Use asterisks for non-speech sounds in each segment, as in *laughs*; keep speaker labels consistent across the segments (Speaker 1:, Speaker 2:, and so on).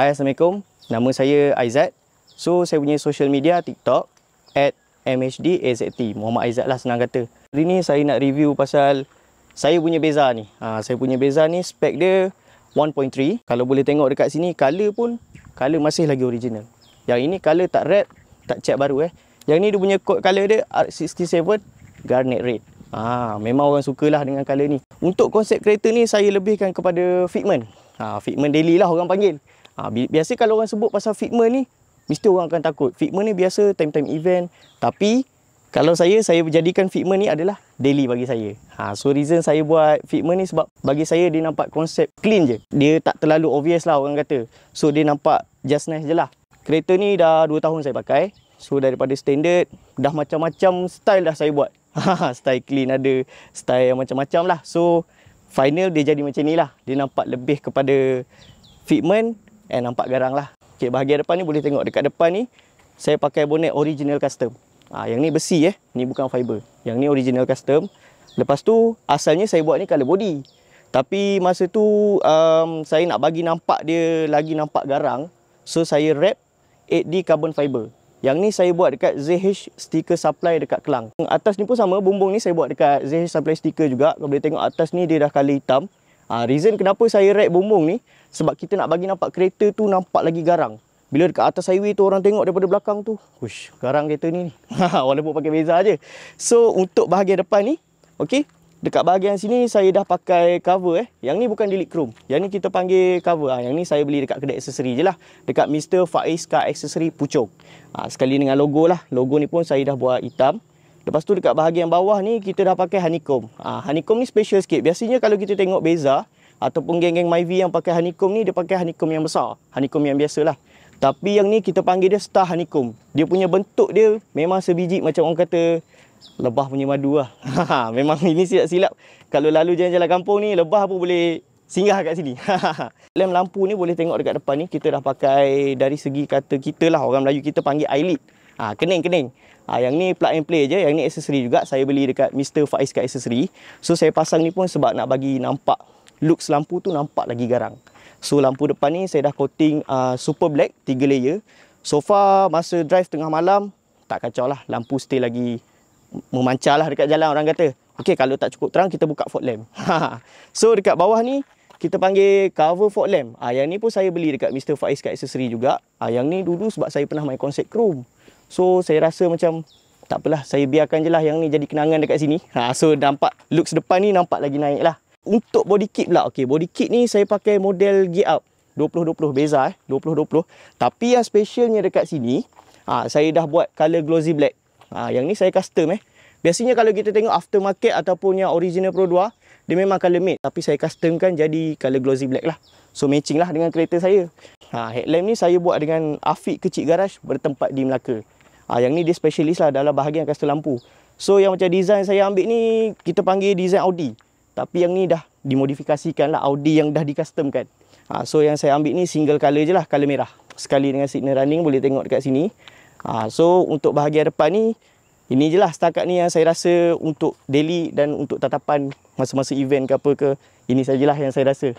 Speaker 1: Hai Assalamualaikum Nama saya Aizat So saya punya social media TikTok At MHDAZT Muhammad Aizat lah senang kata Hari ni saya nak review pasal Saya punya beza ni ha, Saya punya beza ni spek dia 1.3 Kalau boleh tengok dekat sini Color pun Color masih lagi original Yang ini color tak red Tak cat baru eh Yang ni dia punya code color dia R67 Garnet Red ha, Memang orang suka lah dengan color ni Untuk konsep kereta ni Saya lebihkan kepada fitment ha, Fitment daily lah orang panggil Ha, biasa kalau orang sebut pasal Figma ni, mesti orang akan takut. Figma ni biasa time-time event. Tapi, kalau saya, saya jadikan Figma ni adalah daily bagi saya. Ha, so, reason saya buat Figma ni sebab bagi saya dia nampak konsep clean je. Dia tak terlalu obvious lah orang kata. So, dia nampak just nice je lah. Kereta ni dah 2 tahun saya pakai. So, daripada standard, dah macam-macam style dah saya buat. *laughs* Ha, style clean ada, style yang macam-macam lah. So, final dia jadi macam ni lah. Dia nampak lebih kepada fitment Eh nampak garang lah okay, Bahagian depan ni boleh tengok Dekat depan ni Saya pakai bonet original custom ha, Yang ni besi eh Ni bukan fiber Yang ni original custom Lepas tu Asalnya saya buat ni color body Tapi masa tu um, Saya nak bagi nampak dia Lagi nampak garang So saya wrap 8D carbon fiber Yang ni saya buat dekat ZH sticker supply dekat Kelang Atas ni pun sama Bumbung ni saya buat dekat ZH supply sticker juga Kau boleh tengok atas ni dia dah kali hitam Ha, reason kenapa saya rap bumbung ni sebab kita nak bagi nampak kereta tu nampak lagi garang. Bila dekat atas highway tu orang tengok daripada belakang tu, hush, garang kereta ni. *laughs* Walaupun pakai beza aje. So untuk bahagian depan ni, okey, dekat bahagian sini saya dah pakai cover eh. Yang ni bukan delete chrome. Yang ni kita panggil cover. Ha, yang ni saya beli dekat kedai aksesori je lah. Dekat Mr. Faiz Car aksesori Pucuk. Ha, ah, sekali dengan logo lah. Logo ni pun saya dah buat hitam. Lepas tu dekat bahagian bawah ni kita dah pakai honeycomb. Ha, honeycomb ni special sikit. Biasanya kalau kita tengok beza ataupun geng-geng Myvi yang pakai honeycomb ni dia pakai honeycomb yang besar. Honeycomb yang biasalah. Tapi yang ni kita panggil dia star honeycomb. Dia punya bentuk dia memang sebiji macam orang kata lebah punya madu lah. *laughs* Ha, memang ini silap-silap. Kalau lalu jalan-jalan kampung ni lebah pun boleh singgah kat sini. *laughs* Lem lampu ni boleh tengok dekat depan ni. Kita dah pakai dari segi kata kita lah. Orang Melayu kita panggil eyelid. Ha, kening-kening. Ha, yang ni plug and play je, yang ni accessory juga. Saya beli dekat Mr. Faiz kat accessory. So saya pasang ni pun sebab nak bagi nampak look lampu tu nampak lagi garang. So lampu depan ni saya dah coating uh, super black tiga layer. So far masa drive tengah malam tak kacau lah. Lampu still lagi memancar lah dekat jalan orang kata. Okay kalau tak cukup terang kita buka fog lamp. *laughs* so dekat bawah ni kita panggil cover fog lamp. Ah, yang ni pun saya beli dekat Mr. Faiz kat accessory juga. Ah, yang ni dulu sebab saya pernah main konsep chrome. So saya rasa macam tak apalah saya biarkan je lah yang ni jadi kenangan dekat sini ha, So nampak look depan ni nampak lagi naik lah Untuk body kit pula okay, Body kit ni saya pakai model gear up 2020 beza eh 2020 Tapi yang specialnya dekat sini ha, Saya dah buat colour glossy black ha, Yang ni saya custom eh Biasanya kalau kita tengok aftermarket ataupun yang original Pro 2 Dia memang colour matte Tapi saya customkan jadi colour glossy black lah So matching lah dengan kereta saya ha, Headlamp ni saya buat dengan Afiq kecil Garage bertempat di Melaka Ah ha, yang ni dia specialist lah dalam bahagian kastel lampu. So yang macam design saya ambil ni kita panggil design Audi. Tapi yang ni dah dimodifikasikan lah Audi yang dah dicustomkan. Ah ha, so yang saya ambil ni single color je lah, color merah. Sekali dengan signal running boleh tengok dekat sini. ha, so untuk bahagian depan ni ini je lah setakat ni yang saya rasa untuk daily dan untuk tatapan masa-masa event ke apa ke. Ini sajalah yang saya rasa.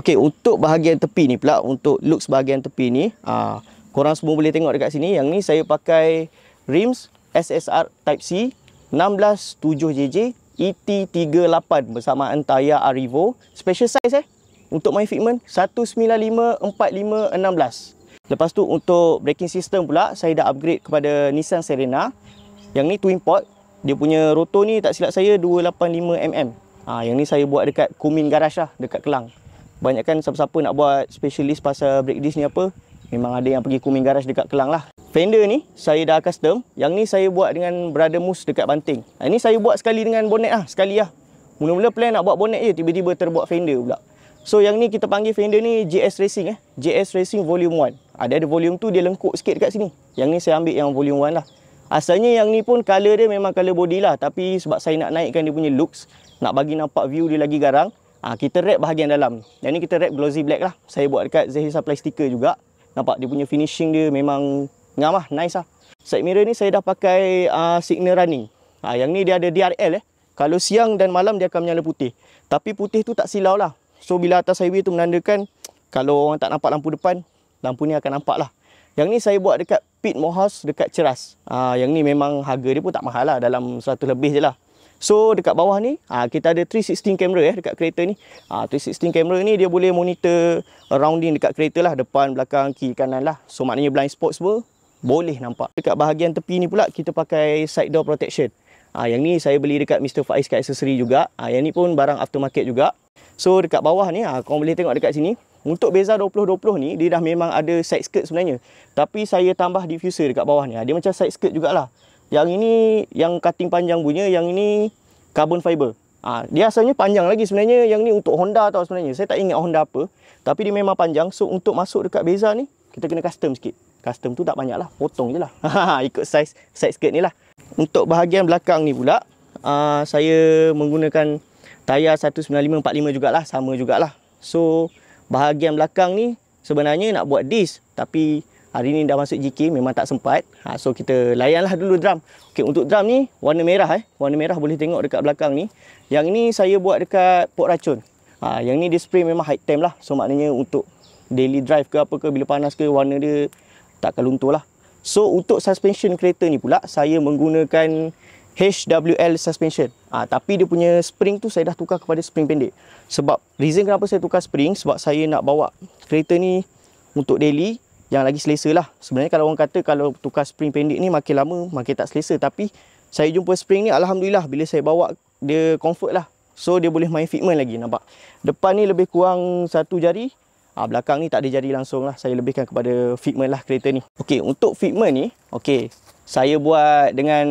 Speaker 1: Okey, untuk bahagian tepi ni pula untuk look bahagian tepi ni, ah korang semua boleh tengok dekat sini yang ni saya pakai rims SSR Type C 167JJ ET38 bersamaan Antaya Arivo special size eh untuk my fitment 1954516. Lepas tu untuk braking system pula saya dah upgrade kepada Nissan Serena. Yang ni twin port dia punya rotor ni tak silap saya 285mm. Ah yang ni saya buat dekat Kumin Garage lah dekat Kelang. Banyakkan siapa-siapa nak buat specialist pasal brake disc ni apa Memang ada yang pergi kuming garage dekat Kelang lah Fender ni saya dah custom Yang ni saya buat dengan brother Moose dekat Banting ha, Ini saya buat sekali dengan bonnet lah Sekali lah Mula-mula plan nak buat bonnet je Tiba-tiba terbuat fender pula So yang ni kita panggil fender ni JS Racing eh JS Racing Volume 1 Ada ada volume tu dia lengkuk sikit dekat sini Yang ni saya ambil yang volume 1 lah Asalnya yang ni pun colour dia memang colour body lah Tapi sebab saya nak naikkan dia punya looks Nak bagi nampak view dia lagi garang Ah ha, kita wrap bahagian dalam. Yang ni kita wrap glossy black lah. Saya buat dekat Zahir Supply Sticker juga. Nampak dia punya finishing dia memang ngam lah. Nice lah. Side mirror ni saya dah pakai uh, signal running. Ah ha, yang ni dia ada DRL eh. Kalau siang dan malam dia akan menyala putih. Tapi putih tu tak silau lah. So bila atas highway tu menandakan kalau orang tak nampak lampu depan, lampu ni akan nampak lah. Yang ni saya buat dekat pit mohaus dekat ceras. Ah ha, yang ni memang harga dia pun tak mahal lah. Dalam 100 lebih je lah. So dekat bawah ni ah, kita ada 360 camera eh dekat kereta ni. Ah 360 camera ni dia boleh monitor rounding dekat kereta lah depan, belakang, kiri, kanan lah. So maknanya blind spot pun boleh nampak. Dekat bahagian tepi ni pula kita pakai side door protection. Ah yang ni saya beli dekat Mr Faiz kat accessory juga. Ah yang ni pun barang aftermarket juga. So dekat bawah ni ah kau boleh tengok dekat sini. Untuk Beza 2020 ni dia dah memang ada side skirt sebenarnya. Tapi saya tambah diffuser dekat bawah ni. Ah, dia macam side skirt jugalah. Yang ini yang cutting panjang punya, yang ini carbon fiber. Ah, ha, dia asalnya panjang lagi sebenarnya. Yang ni untuk Honda tau sebenarnya. Saya tak ingat Honda apa, tapi dia memang panjang. So untuk masuk dekat beza ni, kita kena custom sikit. Custom tu tak banyak lah Potong je lah *laughs* Ikut size Side skirt ni lah Untuk bahagian belakang ni pula uh, Saya menggunakan Tayar 195-45 jugalah Sama jugalah So Bahagian belakang ni Sebenarnya nak buat disc Tapi Hari ni dah masuk GK memang tak sempat. Ha, so kita layanlah dulu drum. Okey untuk drum ni warna merah eh. Warna merah boleh tengok dekat belakang ni. Yang ni saya buat dekat pot racun. Ha, yang ni display memang high temp lah. So maknanya untuk daily drive ke apa ke bila panas ke warna dia tak keluntur lah. So untuk suspension kereta ni pula saya menggunakan HWL suspension. Ha, tapi dia punya spring tu saya dah tukar kepada spring pendek. Sebab reason kenapa saya tukar spring sebab saya nak bawa kereta ni untuk daily yang lagi selesa lah. Sebenarnya kalau orang kata kalau tukar spring pendek ni makin lama makin tak selesa. Tapi saya jumpa spring ni Alhamdulillah bila saya bawa dia comfort lah. So dia boleh main fitment lagi nampak. Depan ni lebih kurang satu jari. Ha, belakang ni tak ada jari langsung lah. Saya lebihkan kepada fitment lah kereta ni. Okey untuk fitment ni. Okey saya buat dengan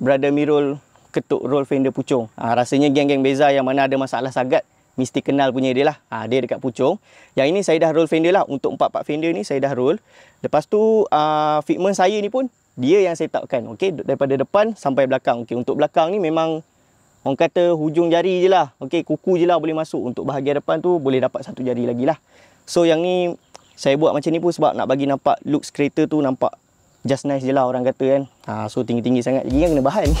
Speaker 1: brother Mirul ketuk roll fender pucung. Ha, ah, rasanya geng-geng beza yang mana ada masalah sagat mesti kenal punya dia lah. Ha, dia dekat pucung. Yang ini saya dah roll fender lah. Untuk empat-empat fender ni saya dah roll. Lepas tu uh, ah, fitment saya ni pun dia yang saya tapkan. Okey, daripada depan sampai belakang. Okey, untuk belakang ni memang orang kata hujung jari je lah. Okey, kuku je lah boleh masuk. Untuk bahagian depan tu boleh dapat satu jari lagi lah. So yang ni saya buat macam ni pun sebab nak bagi nampak look kereta tu nampak just nice je lah orang kata kan. Ha, so tinggi-tinggi sangat lagi kan kena bahan. *laughs*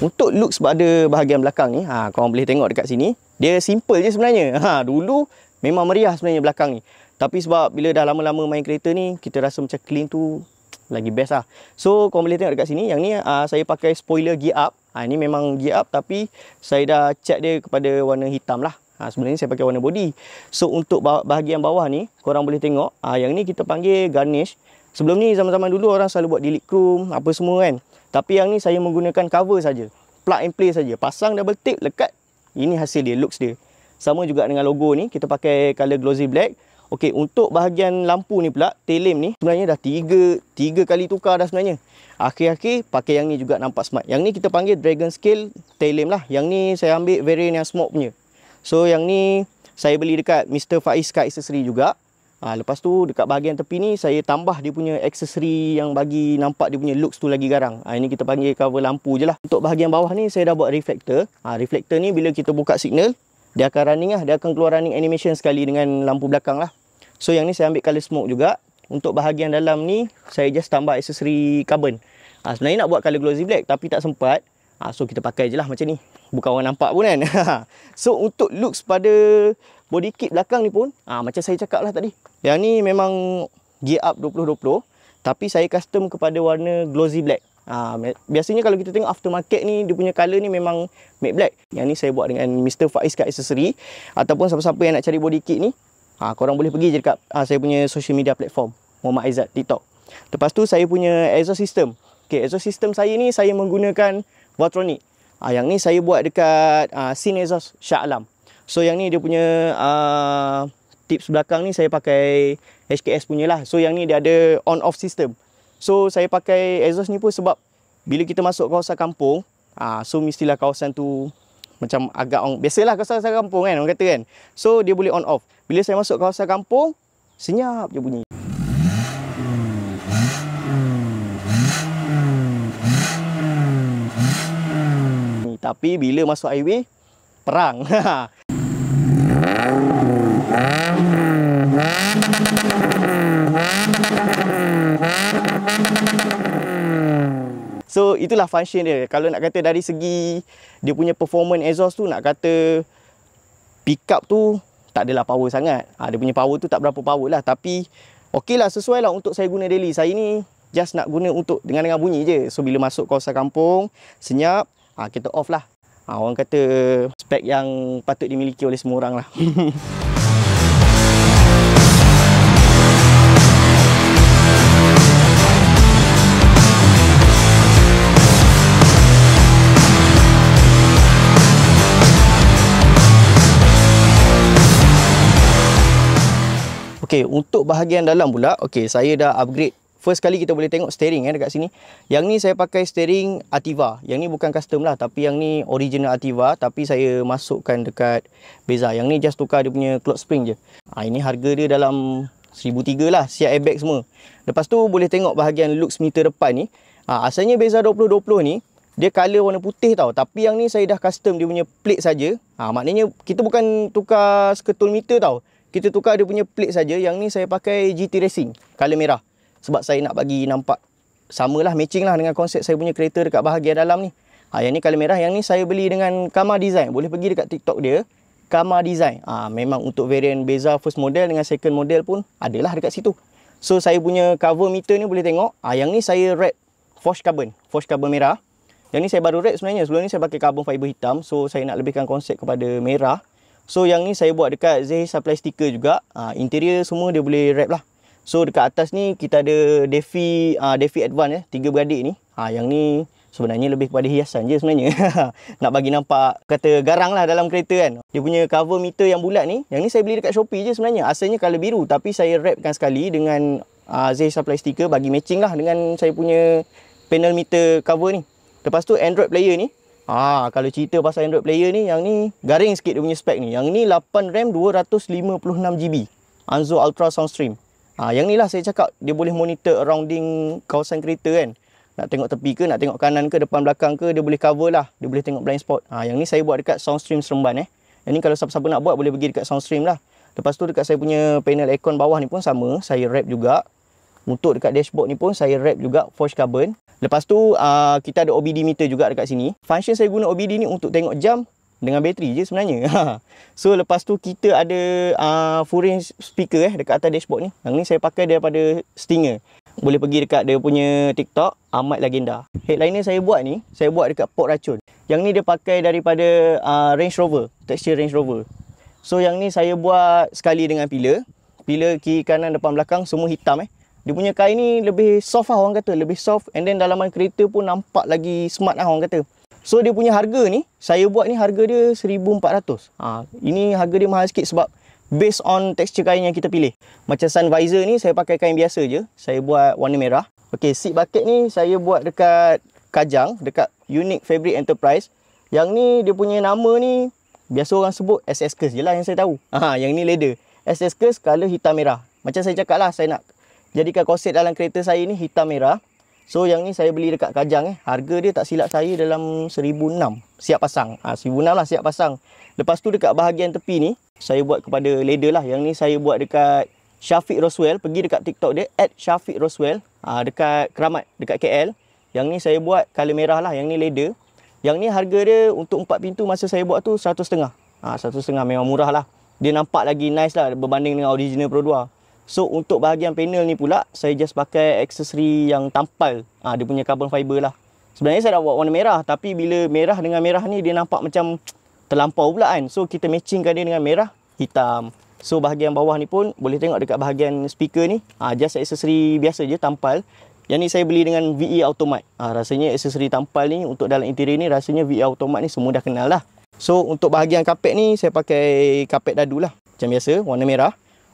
Speaker 1: Untuk looks ada bahagian belakang ni, ha, korang boleh tengok dekat sini. Dia simple je sebenarnya. *laughs* Ha, dulu memang meriah sebenarnya belakang ni. Tapi sebab bila dah lama-lama main kereta ni, kita rasa macam clean tu *tsk* lagi best lah. So korang boleh tengok dekat sini. Yang ni uh, saya pakai spoiler gear up. Ha, ini memang gear up tapi saya dah check dia kepada warna hitam lah. Ha, sebenarnya saya pakai warna body. So untuk bahagian bawah ni, korang boleh tengok. Uh, yang ni kita panggil garnish. Sebelum ni zaman-zaman dulu orang selalu buat delete chrome apa semua kan. Tapi yang ni saya menggunakan cover saja. Plug and play saja. Pasang double tape lekat. Ini hasil dia, looks dia. Sama juga dengan logo ni, kita pakai color glossy black. Okey, untuk bahagian lampu ni pula, lamp ni sebenarnya dah tiga tiga kali tukar dah sebenarnya. Akhir-akhir pakai yang ni juga nampak smart. Yang ni kita panggil dragon scale tail lamp lah. Yang ni saya ambil variant yang smoke punya. So yang ni saya beli dekat Mr Faiz Kak Accessory juga. Ha, lepas tu dekat bahagian tepi ni saya tambah dia punya aksesori yang bagi nampak dia punya looks tu lagi garang. Ha, ini kita panggil cover lampu je lah. Untuk bahagian bawah ni saya dah buat reflektor. Ha, reflektor ni bila kita buka signal dia akan running lah. Dia akan keluar running animation sekali dengan lampu belakang lah. So yang ni saya ambil color smoke juga. Untuk bahagian dalam ni saya just tambah aksesori carbon. Ha, sebenarnya nak buat color glossy black tapi tak sempat. Ha, so kita pakai je lah macam ni bukan orang nampak pun kan *laughs* so untuk looks pada body kit belakang ni pun ha, macam saya cakap lah tadi yang ni memang gear up 2020 tapi saya custom kepada warna glossy black ha, biasanya kalau kita tengok aftermarket ni dia punya colour ni memang matte black yang ni saya buat dengan Mr. Faiz kat accessory ataupun siapa-siapa yang nak cari body kit ni ha, korang boleh pergi je dekat ha, saya punya social media platform Muhammad Aizat TikTok lepas tu saya punya exhaust system Okay, exhaust system saya ni saya menggunakan Voltronic Ha, yang ni saya buat dekat uh, Sin Shah Alam. So yang ni dia punya uh, tips belakang ni saya pakai HKS punya lah. So yang ni dia ada on-off system. So saya pakai exhaust ni pun sebab bila kita masuk kawasan kampung, uh, so mestilah kawasan tu macam agak, on, biasalah kawasan kampung kan orang kata kan. So dia boleh on-off. Bila saya masuk kawasan kampung, senyap je bunyi. Tapi bila masuk highway Perang *laughs* So itulah function dia Kalau nak kata dari segi Dia punya performance exhaust tu Nak kata Pickup tu Tak adalah power sangat ha, Dia punya power tu tak berapa power lah Tapi Okey lah sesuai lah untuk saya guna daily Saya ni Just nak guna untuk dengan dengar bunyi je So bila masuk kawasan kampung Senyap ha, kita off lah ha, orang kata spek yang patut dimiliki oleh semua orang lah *laughs* Okay, untuk bahagian dalam pula, Okay, saya dah upgrade First kali kita boleh tengok steering eh dekat sini. Yang ni saya pakai steering Ativa. Yang ni bukan custom lah tapi yang ni original Ativa tapi saya masukkan dekat beza. Yang ni just tukar dia punya clutch spring je. Ha, ini harga dia dalam 1003 lah siap airbag semua. Lepas tu boleh tengok bahagian lux meter depan ni. Ha, asalnya beza 2020 ni dia color warna putih tau. Tapi yang ni saya dah custom dia punya plate saja. Ah Ha, maknanya kita bukan tukar seketul meter tau. Kita tukar dia punya plate saja. Yang ni saya pakai GT Racing. Color merah sebab saya nak bagi nampak samalah matching lah dengan konsep saya punya kereta dekat bahagian dalam ni ha, yang ni color merah yang ni saya beli dengan Kama Design boleh pergi dekat TikTok dia Kama Design ha, memang untuk varian beza first model dengan second model pun adalah dekat situ so saya punya cover meter ni boleh tengok ha, yang ni saya red Forge Carbon Forge Carbon merah yang ni saya baru red sebenarnya sebelum ni saya pakai carbon fiber hitam so saya nak lebihkan konsep kepada merah So yang ni saya buat dekat Zeh Supply Sticker juga. Ha, interior semua dia boleh wrap lah. So dekat atas ni kita ada Devi uh, Devi Advance eh, tiga beradik ni. Ha yang ni sebenarnya lebih kepada hiasan je sebenarnya. *laughs* Nak bagi nampak kata garang lah dalam kereta kan. Dia punya cover meter yang bulat ni. Yang ni saya beli dekat Shopee je sebenarnya. Asalnya color biru tapi saya wrapkan sekali dengan uh, ah, Zay Supply Sticker bagi matching lah dengan saya punya panel meter cover ni. Lepas tu Android player ni. Ha, kalau cerita pasal Android player ni, yang ni garing sikit dia punya spek ni. Yang ni 8 RAM 256 GB. Anzo Ultra Soundstream. Ha, yang ni lah saya cakap dia boleh monitor rounding kawasan kereta kan. Nak tengok tepi ke, nak tengok kanan ke, depan belakang ke, dia boleh cover lah. Dia boleh tengok blind spot. Ha, yang ni saya buat dekat Soundstream Seremban eh. Yang ni kalau siapa-siapa nak buat boleh pergi dekat Soundstream lah. Lepas tu dekat saya punya panel aircon bawah ni pun sama. Saya wrap juga. Untuk dekat dashboard ni pun saya wrap juga forged carbon. Lepas tu uh, kita ada OBD meter juga dekat sini. Function saya guna OBD ni untuk tengok jam dengan bateri je sebenarnya. *laughs* Ha. so lepas tu kita ada uh, full range speaker eh dekat atas dashboard ni. Yang ni saya pakai daripada Stinger. Boleh pergi dekat dia punya TikTok Ahmad Legenda. Headliner saya buat ni, saya buat dekat Port Racun. Yang ni dia pakai daripada uh, Range Rover, texture Range Rover. So yang ni saya buat sekali dengan pillar. Pillar kiri kanan depan belakang semua hitam eh. Dia punya kain ni lebih soft lah orang kata, lebih soft and then dalaman kereta pun nampak lagi smart lah orang kata. So dia punya harga ni Saya buat ni harga dia RM1,400 ha, Ini harga dia mahal sikit sebab Based on texture kain yang kita pilih Macam sun visor ni saya pakai kain biasa je Saya buat warna merah Okay seat bucket ni saya buat dekat Kajang Dekat Unique Fabric Enterprise Yang ni dia punya nama ni Biasa orang sebut SS Curse je lah yang saya tahu ha, Yang ni leather SS Curse colour hitam merah Macam saya cakap lah saya nak Jadikan korset dalam kereta saya ni hitam merah So yang ni saya beli dekat Kajang eh. Harga dia tak silap saya dalam 1600 siap pasang. Ah ha, 1600 lah siap pasang. Lepas tu dekat bahagian tepi ni saya buat kepada ladder lah. Yang ni saya buat dekat Syafiq Roswell. Pergi dekat TikTok dia at Syafiq Roswell. Ha, dekat Keramat, dekat KL. Yang ni saya buat color merah lah. Yang ni ladder. Yang ni harga dia untuk empat pintu masa saya buat tu 100 setengah. Ah ha, setengah memang murah lah. Dia nampak lagi nice lah berbanding dengan original Pro 2. So untuk bahagian panel ni pula Saya just pakai aksesori yang tampal ha, Dia punya carbon fiber lah Sebenarnya saya nak buat warna merah Tapi bila merah dengan merah ni Dia nampak macam terlampau pula kan So kita matchingkan dia dengan merah hitam So bahagian bawah ni pun Boleh tengok dekat bahagian speaker ni ha, Just aksesori biasa je tampal Yang ni saya beli dengan VE Automat ha, Rasanya aksesori tampal ni Untuk dalam interior ni Rasanya VE Automat ni semua dah kenal lah So untuk bahagian kapet ni Saya pakai kapet dadu lah Macam biasa warna merah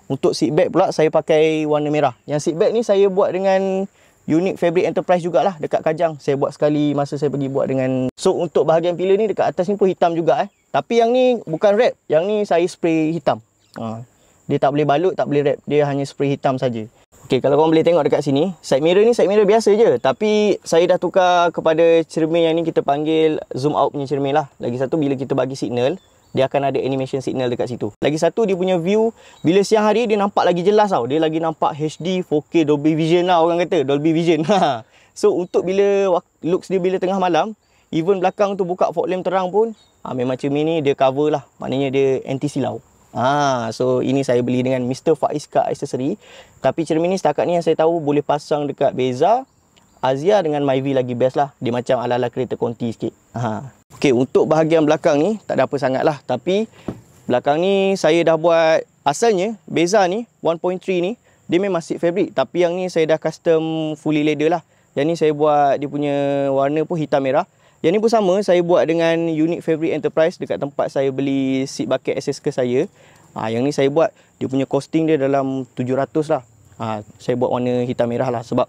Speaker 1: untuk seat back pula saya pakai warna merah. Yang seat back ni saya buat dengan unit fabric enterprise jugalah dekat Kajang. Saya buat sekali masa saya pergi buat dengan So untuk bahagian pillar ni dekat atas ni pun hitam juga eh. Tapi yang ni bukan wrap, yang ni saya spray hitam. Ha. Dia tak boleh balut, tak boleh wrap. Dia hanya spray hitam saja. Okay, kalau korang boleh tengok dekat sini, side mirror ni side mirror biasa je. Tapi saya dah tukar kepada cermin yang ni kita panggil zoom out punya cermin lah. Lagi satu, bila kita bagi signal, dia akan ada animation signal dekat situ. Lagi satu dia punya view bila siang hari dia nampak lagi jelas tau. Dia lagi nampak HD 4K Dolby Vision lah orang kata Dolby Vision. *laughs* so untuk bila looks dia bila tengah malam even belakang tu buka fog lamp terang pun ha, memang cermin ni dia cover lah. Maknanya dia anti silau. ha, ah, so ini saya beli dengan Mr. Faiz Car Accessory. Tapi cermin ni setakat ni yang saya tahu boleh pasang dekat Beza, Azia dengan Myvi lagi best lah. Dia macam ala-ala kereta Conti sikit. Ha. Okey, untuk bahagian belakang ni tak ada apa lah, tapi belakang ni saya dah buat asalnya beza ni 1.3 ni dia memang seat fabric tapi yang ni saya dah custom fully leather lah. Yang ni saya buat dia punya warna pun hitam merah. Yang ni pun sama saya buat dengan unit fabric enterprise dekat tempat saya beli seat bucket SS ke saya. Ah ha, yang ni saya buat dia punya costing dia dalam 700 lah. Ah ha, saya buat warna hitam merah lah sebab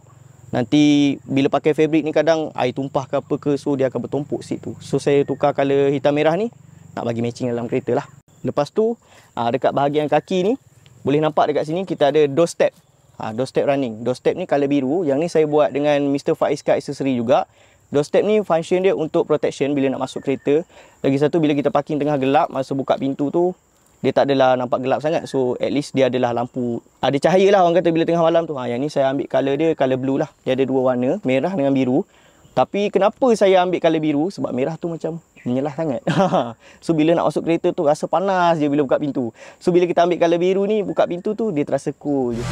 Speaker 1: Nanti bila pakai fabric ni kadang air tumpah ke apa ke so dia akan bertumpuk seat tu. So saya tukar color hitam merah ni nak bagi matching dalam kereta lah. Lepas tu ah, dekat bahagian kaki ni boleh nampak dekat sini kita ada door step. Ah, door step running. Door step ni color biru. Yang ni saya buat dengan Mr. Faiz Car Accessory juga. Door step ni function dia untuk protection bila nak masuk kereta. Lagi satu bila kita parking tengah gelap masa buka pintu tu dia tak adalah nampak gelap sangat so at least dia adalah lampu ada cahaya lah orang kata bila tengah malam tu ha, yang ni saya ambil color dia color blue lah dia ada dua warna merah dengan biru tapi kenapa saya ambil color biru sebab merah tu macam menyelah sangat *laughs* so bila nak masuk kereta tu rasa panas je bila buka pintu so bila kita ambil color biru ni buka pintu tu dia terasa cool je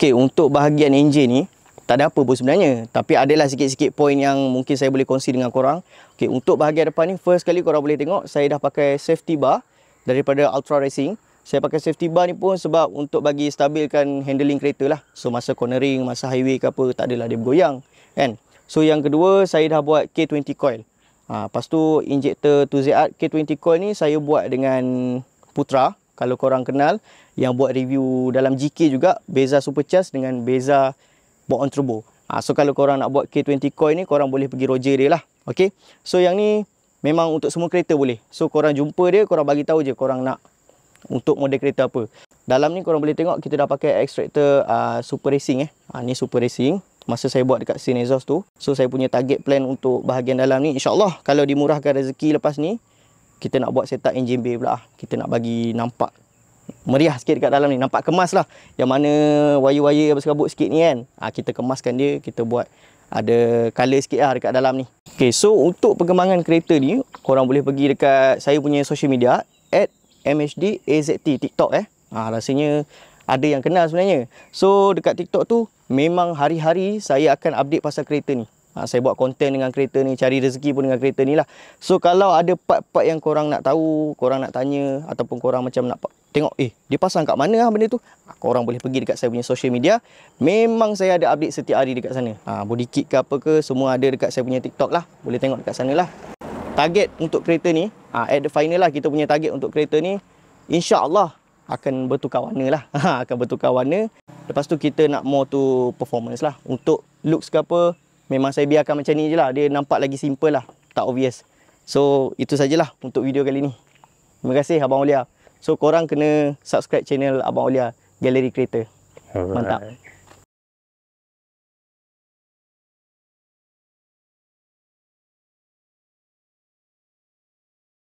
Speaker 1: okey untuk bahagian enjin ni tak ada apa pun sebenarnya tapi adalah sikit-sikit poin yang mungkin saya boleh kongsi dengan korang okey untuk bahagian depan ni first kali korang boleh tengok saya dah pakai safety bar daripada Ultra Racing saya pakai safety bar ni pun sebab untuk bagi stabilkan handling kereta lah so masa cornering masa highway ke apa tak adalah dia bergoyang kan so yang kedua saya dah buat K20 coil ha, lepas tu injector 2ZR K20 coil ni saya buat dengan Putra kalau korang kenal yang buat review dalam GK juga beza supercharge dengan beza bawa turbo ha, so kalau korang nak buat K20 coil ni korang boleh pergi roger dia lah Okay. so yang ni memang untuk semua kereta boleh so korang jumpa dia korang bagi tahu je korang nak untuk model kereta apa dalam ni korang boleh tengok kita dah pakai extractor uh, ah, super racing eh ha, ni super racing masa saya buat dekat scene exhaust tu so saya punya target plan untuk bahagian dalam ni insyaAllah kalau dimurahkan rezeki lepas ni kita nak buat setup engine bay pula kita nak bagi nampak meriah sikit dekat dalam ni. Nampak kemas lah. Yang mana wayu-wayu apa serabut sikit ni kan. Ha, kita kemaskan dia. Kita buat ada colour sikit lah dekat dalam ni. Okay, so untuk perkembangan kereta ni. Korang boleh pergi dekat saya punya social media. At MHDAZT. TikTok eh. Ha, rasanya ada yang kenal sebenarnya. So dekat TikTok tu. Memang hari-hari saya akan update pasal kereta ni ha, saya buat konten dengan kereta ni cari rezeki pun dengan kereta ni lah so kalau ada part-part yang korang nak tahu korang nak tanya ataupun korang macam nak tengok eh dia pasang kat mana lah benda tu ah, korang boleh pergi dekat saya punya social media memang saya ada update setiap hari dekat sana ha, body kit ke apa ke semua ada dekat saya punya tiktok lah boleh tengok dekat sana lah target untuk kereta ni ha, at the final lah kita punya target untuk kereta ni insyaAllah akan bertukar warna lah ha, *laughs* akan bertukar warna lepas tu kita nak more tu performance lah untuk looks ke apa memang saya biarkan macam ni je lah. Dia nampak lagi simple lah. Tak obvious. So, itu sajalah untuk video kali ni. Terima kasih Abang Olia. So, korang kena subscribe channel Abang Olia Gallery Creator. Mantap.